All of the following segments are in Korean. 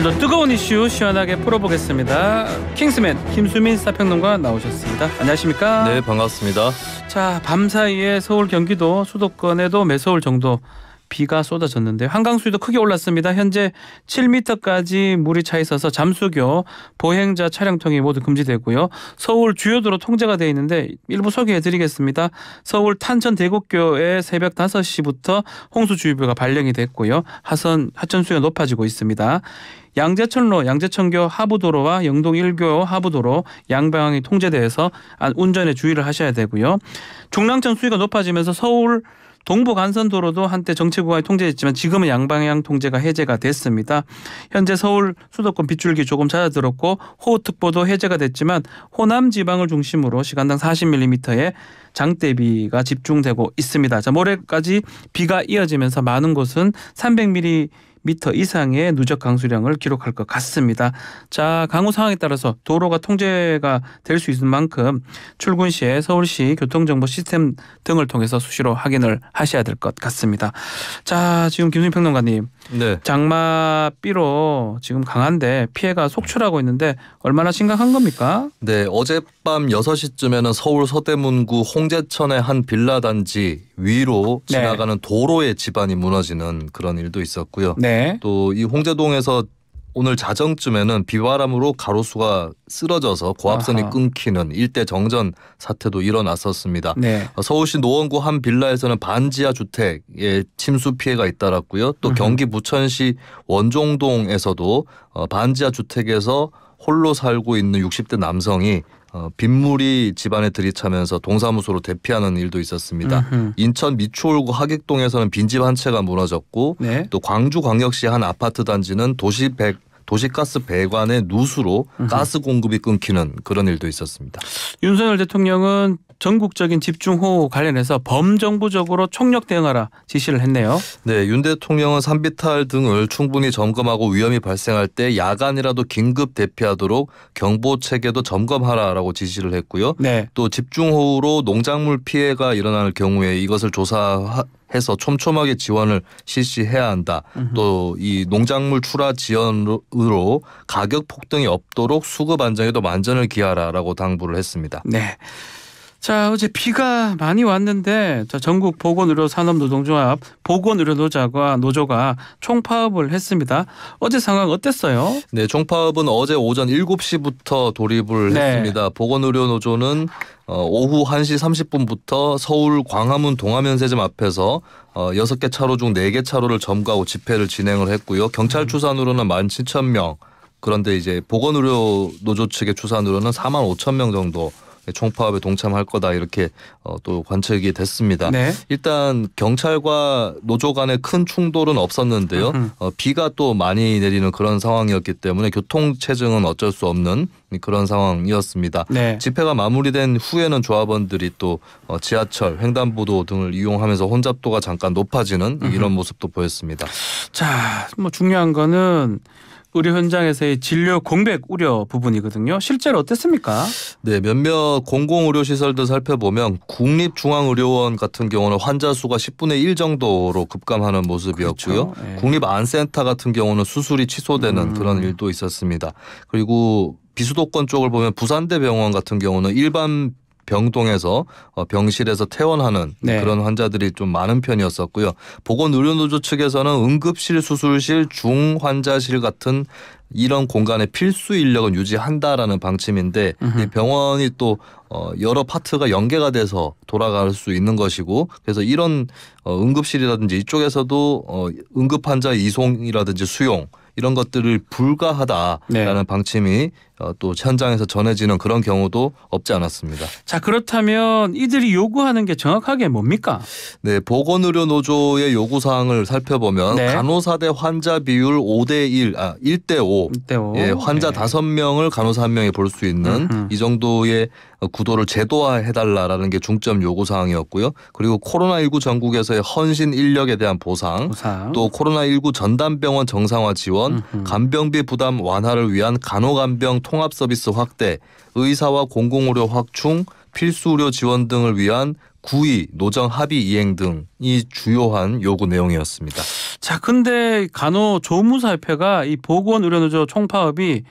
오늘도 뜨거운 이슈 시원하게 풀어보겠습니다. 킹스맨 김수민 사평론가 나오셨습니다. 안녕하십니까? 네, 반갑습니다. 자, 밤 사이에 서울 경기도 수도권에도 매서울 정도 비가 쏟아졌는데 한강 수위도 크게 올랐습니다. 현재 7m까지 물이 차 있어서 잠수교, 보행자 차량통이 모두 금지되고요. 서울 주요 도로 통제가 되어 있는데 일부 소개해 드리겠습니다. 서울 탄천 대곡교에 새벽 5시부터 홍수주의보가 발령이 됐고요. 하선 하천 수위가 높아지고 있습니다. 양재천로, 양재천교 하부도로와 영동 1교 하부도로 양방향이 통제돼서 아, 운전에 주의를 하셔야 되고요. 중랑천 수위가 높아지면서 서울 동부 간선도로도 한때 정체구간이 통제됐지만 지금은 양방향 통제가 해제가 됐습니다. 현재 서울 수도권 빗줄기 조금 찾아들었고 호우특보도 해제가 됐지만 호남 지방을 중심으로 시간당 40mm의 장대비가 집중되고 있습니다. 자, 모레까지 비가 이어지면서 많은 곳은 300mm 미터 이상의 누적 강수량을 기록할 것 같습니다. 자, 강우 상황에 따라서 도로가 통제가 될 수 있는 만큼 출근 시에 서울시 교통정보 시스템 등을 통해서 수시로 확인을 하셔야 될 것 같습니다. 자, 지금 김승희 평론가님. 네. 장마 비로 지금 강한데 피해가 속출하고 있는데 얼마나 심각한 겁니까? 네, 어젯밤 6시쯤에는 서울 서대문구 홍제천의 한 빌라 단지 위로 네. 지나가는 네. 도로에 집안이 무너지는 그런 일도 있었고요. 네. 네. 또이 홍제동에서 오늘 자정쯤에는 비바람으로 가로수가 쓰러져서 고압선이 아하. 끊기는 일대 정전 사태도 일어났었습니다. 네. 어, 서울시 노원구 한 빌라에서는 반지하 주택에 침수 피해가 잇따랐고요. 또 으흠. 경기 부천시 원종동에서도 어, 반지하 주택에서 홀로 살고 있는 60대 남성이 어, 빗물이 집안에 들이차면서 동사무소로 대피하는 일도 있었습니다. 으흠. 인천 미추홀구 하객동에서는 빈집 한 채가 무너졌고 네? 또 광주광역시 한 아파트 단지는 도시백 도시가스 배관의 누수로 가스 공급이 끊기는 그런 일도 있었습니다. 윤석열 대통령은 전국적인 집중호우 관련해서 범정부적으로 총력 대응하라 지시를 했네요. 네, 윤 대통령은 산비탈 등을 충분히 점검하고 위험이 발생할 때 야간이라도 긴급 대피하도록 경보 체계도 점검하라라고 지시를 했고요. 네. 또 집중호우로 농작물 피해가 일어날 경우에 이것을 조사 해서 촘촘하게 지원을 실시해야 한다. 또 이 농작물 출하 지연으로 가격 폭등이 없도록 수급 안정에도 만전을 기하라라고 당부를 했습니다. 네. 자 어제 비가 많이 왔는데 자, 전국 보건의료 산업노동조합 보건의료노조가 노조가 총파업을 했습니다. 어제 상황 어땠어요? 네, 총파업은 어제 오전 7시부터 돌입을 네. 했습니다. 보건의료노조는 어, 오후 1시 30분부터 서울 광화문 동화면세점 앞에서 6개 어, 차로 중 4개 차로를 점거하고 집회를 진행을 했고요. 경찰 음. 추산으로는 1 7 0명 그런데 이제 보건의료 노조 측의 추산으로는 4만 5천 명 정도 총파업에 동참할 거다 이렇게 어, 또 관측이 됐습니다. 네. 일단 경찰과 노조 간의 큰 충돌은 없었는데요. 어, 비가 또 많이 내리는 그런 상황이었기 때문에 교통 체증은 어쩔 수 없는 그런 상황이었습니다. 네. 집회가 마무리된 후에는 조합원들이 또 어, 지하철, 횡단보도 등을 이용하면서 혼잡도가 잠깐 높아지는 이런 모습도 보였습니다. 자, 뭐 중요한 거는 의료 현장에서의 진료 공백 우려 부분이거든요. 실제로 어땠습니까? 네, 몇몇 공공 의료 시설들 살펴보면 국립 중앙의료원 같은 경우는 환자 수가 10분의 1 정도로 급감하는 모습이었고요. 그렇죠. 네. 예. 국립 안센터 같은 경우는 수술이 취소되는 음. 그런 일도 있었습니다. 그리고 비수도권 쪽을 보면 부산대병원 같은 경우는 일반 병동에서 어, 병실에서 퇴원하는 네. 그런 환자들이 좀 많은 편이었었고요. 보건의료노조 측에서는 응급실, 수술실, 중환자실 같은 이런 공간의 필수 인력은 유지한다라는 방침인데 으흠. 이 병원이 또 어, 여러 파트가 연계가 돼서 돌아갈 수 있는 것이고 그래서 이런 어, 응급실이라든지 이쪽에서도 응급 환자 이송이라든지 수용 이런 것들을 불가하다라는 네. 방침이 어, 또 현장에서 전해지는 그런 경우도 없지 않았습니다. 자 그렇다면 이들이 요구하는 게 정확하게 뭡니까? 네 보건의료 노조의 요구 사항을 살펴보면 네. 간호사대 환자 비율 5대 1, 아 1대 5, 1대 5. 예, 환자 네. 5명을 간호사 한명이볼 수 있는 음흠. 이 정도의 구도를 제도화해달라라는 게 중점 요구 사항이었고요. 그리고 코로나19 전국에서의 헌신 인력에 대한 보상, 보상. 또 코로나19 전담병원 정상화 지원 개 간병비 부담 완화를 위한 간호간병 통합 서비스 확대, 의사와 공공의료 확충, 필수 의료 지원 등을 위한 구의 노정 합의 이행 등이 주요한 요구 내용이었습니다. 자, 근데 간호조무사협회가 이 보건의료노조 총파업이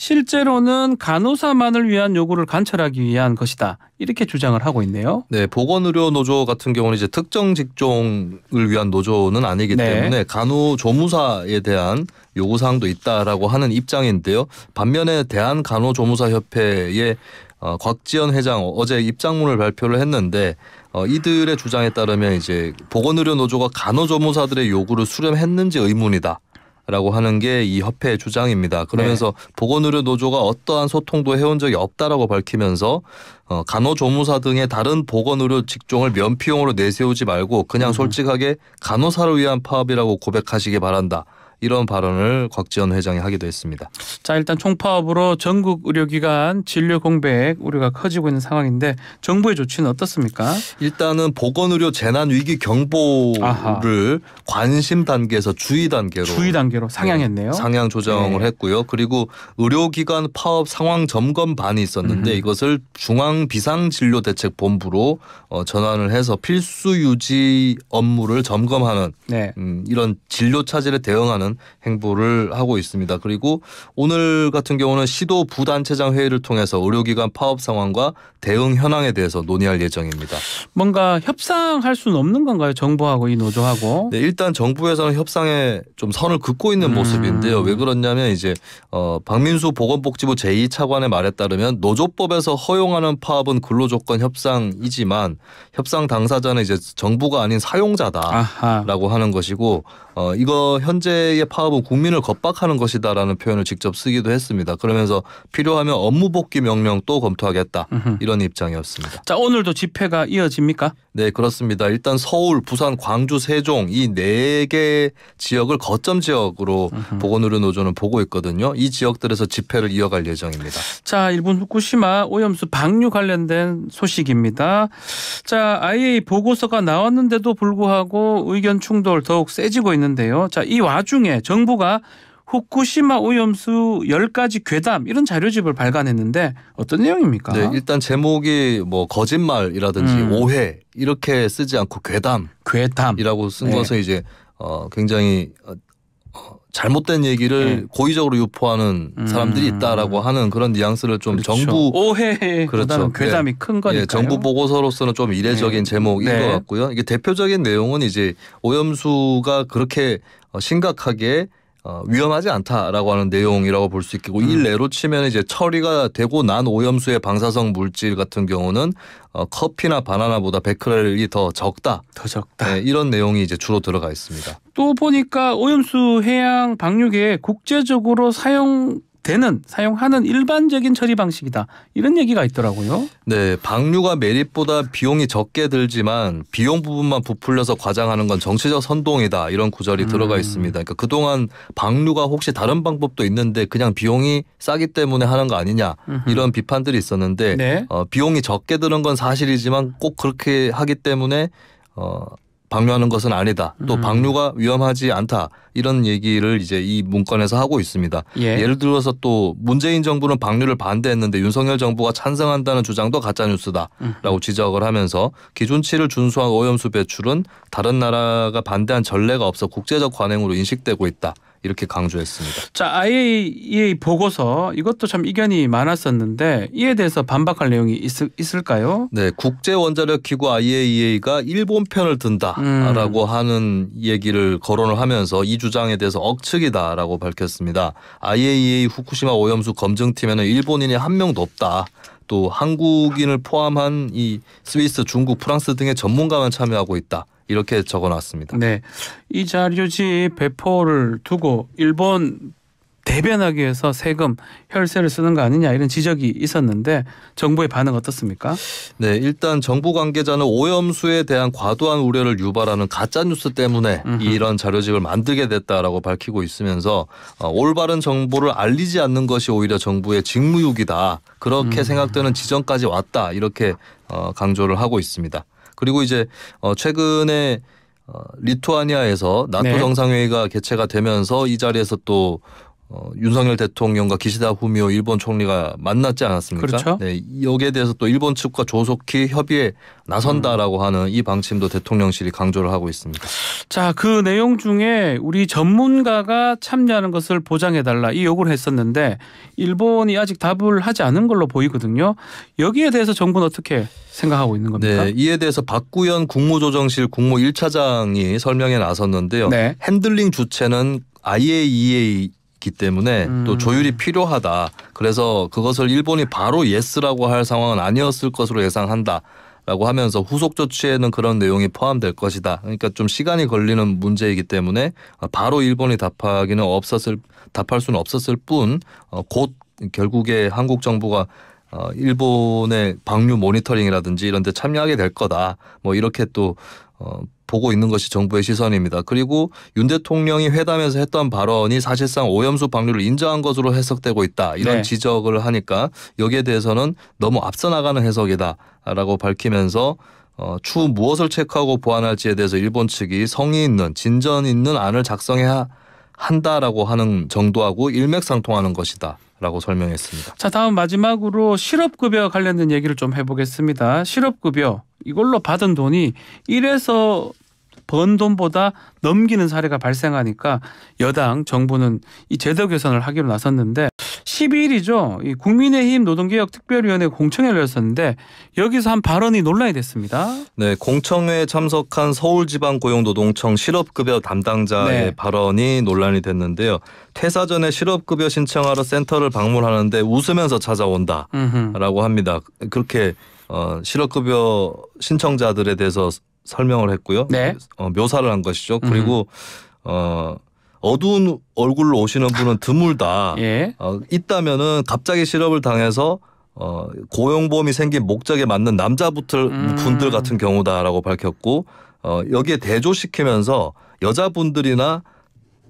실제로는 간호사만을 위한 요구를 관철하기 위한 것이다. 이렇게 주장을 하고 있네요. 네, 보건의료 노조 같은 경우는 이제 특정 직종을 위한 노조는 아니기 네. 때문에 간호조무사에 대한 요구 사항도 있다라고 하는 입장인데요. 반면에 대한간호조무사협회의 어, 곽지연 회장 어제 입장문을 발표를 했는데 어, 이들의 주장에 따르면 이제 보건의료 노조가 간호조무사들의 요구를 수렴했는지 의문이다. 라고 하는 게 이 협회의 주장입니다. 그러면서 네. 보건의료 노조가 어떠한 소통도 해온 적이 없다라고 밝히면서 어, 간호조무사 등의 다른 보건의료 직종을 면피용으로 내세우지 말고 그냥 음. 솔직하게 간호사를 위한 파업이라고 고백하시기 바란다. 이런 발언을 곽지원 회장이 하기도 했습니다. 자 일단 총파업으로 전국 의료기관 진료 공백 우려가 커지고 있는 상황인데 정부의 조치는 어떻습니까? 일단은 보건의료 재난 위기 경보를 아하. 관심 단계에서 주의 단계로 주의 단계로 네, 상향했네요. 상향 조정을 네. 했고요. 그리고 의료기관 파업 상황 점검반이 있었는데 음. 이것을 중앙 비상진료대책본부로 어, 전환을 해서 필수 유지 업무를 점검하는 네. 음, 이런 진료 차질에 대응하는 하는 행보를 하고 있습니다. 그리고 오늘 같은 경우는 시도 부단체장 회의를 통해서 의료기관 파업 상황과 대응 현황에 대해서 논의할 예정입니다. 뭔가 협상할 수는 없는 건가요? 정부하고 이 노조하고? 네, 일단 정부에서는 협상에 좀 선을 긋고 있는 음. 모습인데요. 왜그렇냐면 이제 어, 박민수 보건복지부 제2차관의 말에 따르면 노조법에서 허용하는 파업은 근로조건 협상이지만 협상 당사자는 이제 정부가 아닌 사용자다라고 아하. 하는 것이고 어, 이거 현재의 사이의 파업은 국민을 겁박하는 것이다라는 표현을 직접 쓰기도 했습니다. 그러면서 필요하면 업무 복귀 명령 또 검토하겠다 으흠. 이런 입장이었습니다. 자 오늘도 집회가 이어집니까? 네 그렇습니다. 일단 서울, 부산, 광주, 세종 이 네 개 지역을 거점 지역으로 보건의료 노조는 보고 있거든요. 이 지역들에서 집회를 이어갈 예정입니다. 자 일본 후쿠시마 오염수 방류 관련된 소식입니다. 자 IA 보고서가 나왔는데도 불구하고 의견 충돌 더욱 세지고 있는데요. 자 이 와중에 중에 정부가 후쿠시마 오염수 10가지 괴담 이런 자료집을 발간했는데 어떤 내용입니까? 네, 일단 제목이 뭐 거짓말이라든지 음. 오해 이렇게 쓰지 않고 괴담 괴담이라고 쓴 네. 것은 이제 어 굉장히 잘못된 얘기를 네. 고의적으로 유포하는 음. 사람들이 있다라고 하는 그런 뉘앙스를 좀 그렇죠. 정부 오해 그렇죠 예. 괴담이 네. 큰 거니까 예, 정부 보고서로서는 좀 이례적인 네. 제목인 네. 것 같고요 이게 대표적인 내용은 이제 오염수가 그렇게 어, 심각하게 어, 위험하지 않다라고 하는 내용이라고 볼 수 있겠고 음. 일례로 치면 이제 처리가 되고 난 오염수의 방사성 물질 같은 경우는 어, 커피나 바나나보다 베크렐이 더 적다. 더 적다. 네, 이런 내용이 이제 주로 들어가 있습니다. 또 보니까 오염수 해양 방류계에 국제적으로 사용 되는 사용하는 일반적인 처리 방식이다 이런 얘기가 있더라고요. 네, 방류가 매립보다 비용이 적게 들지만 비용 부분만 부풀려서 과장하는 건 정치적 선동이다 이런 구절이 음. 들어가 있습니다. 그러니까 그동안 방류가 혹시 다른 방법도 있는데 그냥 비용이 싸기 때문에 하는 거 아니냐 음흠. 이런 비판들이 있었는데 네. 어, 비용이 적게 드는 건 사실이지만 꼭 그렇게 하기 때문에 어, 방류하는 것은 아니다. 또 음. 방류가 위험하지 않다. 이런 얘기를 이제 이 문건에서 하고 있습니다. 예. 를 들어서 또 문재인 정부는 방류를 반대했는데 윤석열 정부가 찬성한다는 주장도 가짜 뉴스다라고 음. 지적을 하면서 기준치를 준수한 오염수 배출은 다른 나라가 반대한 전례가 없어 국제적 관행으로 인식되고 있다. 이렇게 강조했습니다. 자, IAEA 보고서 이것도 참 이견이 많았었는데 이에 대해서 반박할 내용이 있을, 있을까요? 네, 국제 원자력 기구 IAEA가 일본 편을 든다라고 음. 하는 얘기를 거론을 하면서 이 주장에 대해서 억측이다라고 밝혔습니다. IAEA 후쿠시마 오염수 검증팀에는 일본인이 한 명도 없다. 또 한국인을 포함한 이 스위스, 중국, 프랑스 등의 전문가만 참여하고 있다. 이렇게 적어놨습니다. 네, 이 자료지 배포를 두고 일본 대변하기 위해서 세금, 혈세를 쓰는 거 아니냐 이런 지적이 있었는데 정부의 반응 어떻습니까? 네, 일단 정부 관계자는 오염수에 대한 과도한 우려를 유발하는 가짜 뉴스 때문에 으흠. 이런 자료집을 만들게 됐다라고 밝히고 있으면서 어, 올바른 정보를 알리지 않는 것이 오히려 정부의 직무유기다 그렇게 음. 생각되는 지점까지 왔다 이렇게 어, 강조를 하고 있습니다. 그리고 이제 어, 최근에 어, 리투아니아에서 나토 네. 정상회의가 개최가 되면서 이 자리에서 또 어, 윤석열 대통령과 기시다 후미오 일본 총리가 만났지 않았습니까? 그렇죠. 네, 여기에 대해서 또 일본 측과 조속히 협의에 나선다라고 음. 하는 이 방침도 대통령실이 강조를 하고 있습니다. 자, 그 내용 중에 우리 전문가가 참여하는 것을 보장해 달라 이 요구를 했었는데 일본이 아직 답을 하지 않은 걸로 보이거든요. 여기에 대해서 정부는 어떻게 생각하고 있는 겁니까? 네, 이에 대해서 박구현 국무조정실 국무 1차장이 설명에 나섰는데요. 네. 핸들링 주체는 IAEA 기 때문에 음. 또 조율이 필요하다. 그래서 그것을 일본이 바로 예스라고 할 상황은 아니었을 것으로 예상한다. 라고 하면서 후속 조치에는 그런 내용이 포함될 것이다. 그러니까 좀 시간이 걸리는 문제이기 때문에 바로 일본이 답하기는 없었을 답할 수는 없었을 뿐곧 어, 결국에 한국 정부가 어, 일본의 방류 모니터링이라든지 이런 데 참여하게 될 거다. 뭐 이렇게 또 어, 보고 있는 것이 정부의 시선입니다. 그리고 윤 대통령이 회담에서 했던 발언이 사실상 오염수 방류를 인정한 것으로 해석되고 있다. 이런 네. 지적을 하니까 여기에 대해서는 너무 앞서 나가는 해석이다라고 밝히면서 어, 추후 무엇을 체크하고 보완할지에 대해서 일본 측이 성의 있는 진전 있는 안을 작성해야 한다라고 하는 정도하고 일맥상통하는 것이다. 라고 설명했습니다. 자, 다음 마지막으로 실업급여 관련된 얘기를 좀 해보겠습니다. 실업급여 이걸로 받은 돈이 1에서 번 돈보다 넘기는 사례가 발생하니까 여당 정부는 이 제도 개선을 하기로 나섰는데 12일이죠. 이 국민의힘 노동개혁특별위원회 공청회를 열었는데 여기서 한 발언이 논란이 됐습니다. 네, 공청회에 참석한 서울지방고용노동청 실업급여 담당자의 네. 발언이 논란이 됐는데요. 퇴사 전에 실업급여 신청하러 센터를 방문하는데 웃으면서 찾아온다라고 합니다. 그렇게 어, 실업급여 신청자들에 대해서 설명을 했고요. 네. 어, 묘사를 한 것이죠. 그리고 음. 어 어두운 얼굴로 오시는 분은 아, 드물다. 예. 어, 있다면은 갑자기 실업을 당해서 어, 고용보험이 생긴 목적에 맞는 남자분들 음. 분들 같은 경우다라고 밝혔고 어, 여기에 대조시키면서 여자분들이나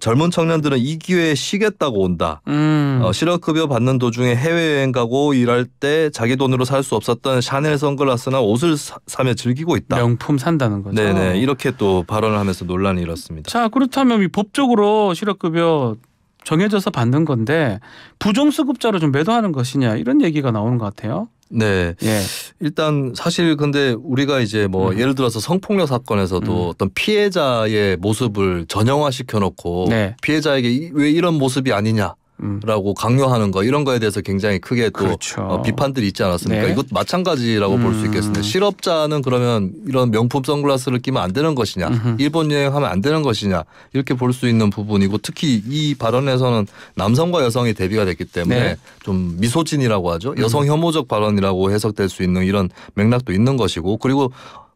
젊은 청년들은 이 기회에 쉬겠다고 온다. 음. 어, 실업급여 받는 도중에 해외여행 가고 일할 때 자기 돈으로 살 수 없었던 샤넬 선글라스나 옷을 사, 며 즐기고 있다. 명품 산다는 거죠. 네네 이렇게 또 발언을 하면서 논란이 일었습니다. 자 그렇다면 이 법적으로 실업급여 정해져서 받는 건데 부정수급자로 좀 매도하는 것이냐 이런 얘기가 나오는 것 같아요. 네. 예. 일단 사실 근데 우리가 이제 뭐 음. 예를 들어서 성폭력 사건에서도 음. 어떤 피해자의 모습을 전형화시켜 놓고 네. 피해자에게 왜 이런 모습이 아니냐 음. 라고 강요하는 거 이런 거에 대해서 굉장히 크게 또 그렇죠. 어, 비판들이 있지 않았습니까? 네. 이것 마찬가지라고 볼수 음. 있겠습니다. 실업자는 그러면 이런 명품 선글라스를 끼면 안 되는 것이냐, 음흠. 일본 여행하면 안 되는 것이냐 이렇게 볼 수 있는 부분이고 특히 이 발언에서는 남성과 여성이 대비가 됐기 때문에 네. 좀 미소진이라고 하죠. 여성 음. 혐오적 발언이라고 해석될 수 있는 이런 맥락도 있는 것이고 그리고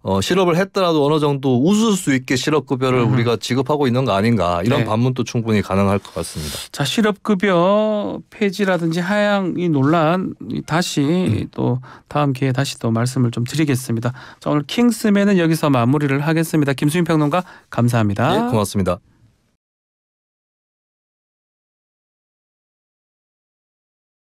어, 실업을 했더라도 어느 정도 웃을 수 있게 실업급여를 음. 우리가 지급하고 있는 거 아닌가 이런 네. 반문도 충분히 가능할 것 같습니다. 자, 실업급여 폐지라든지 하향 이 논란 다시 음. 또 다음 기회에 다시 또 말씀을 좀 드리겠습니다. 자, 오늘 킹스맨은 여기서 마무리를 하겠습니다. 김수인 평론가 감사합니다. 예, 고맙습니다.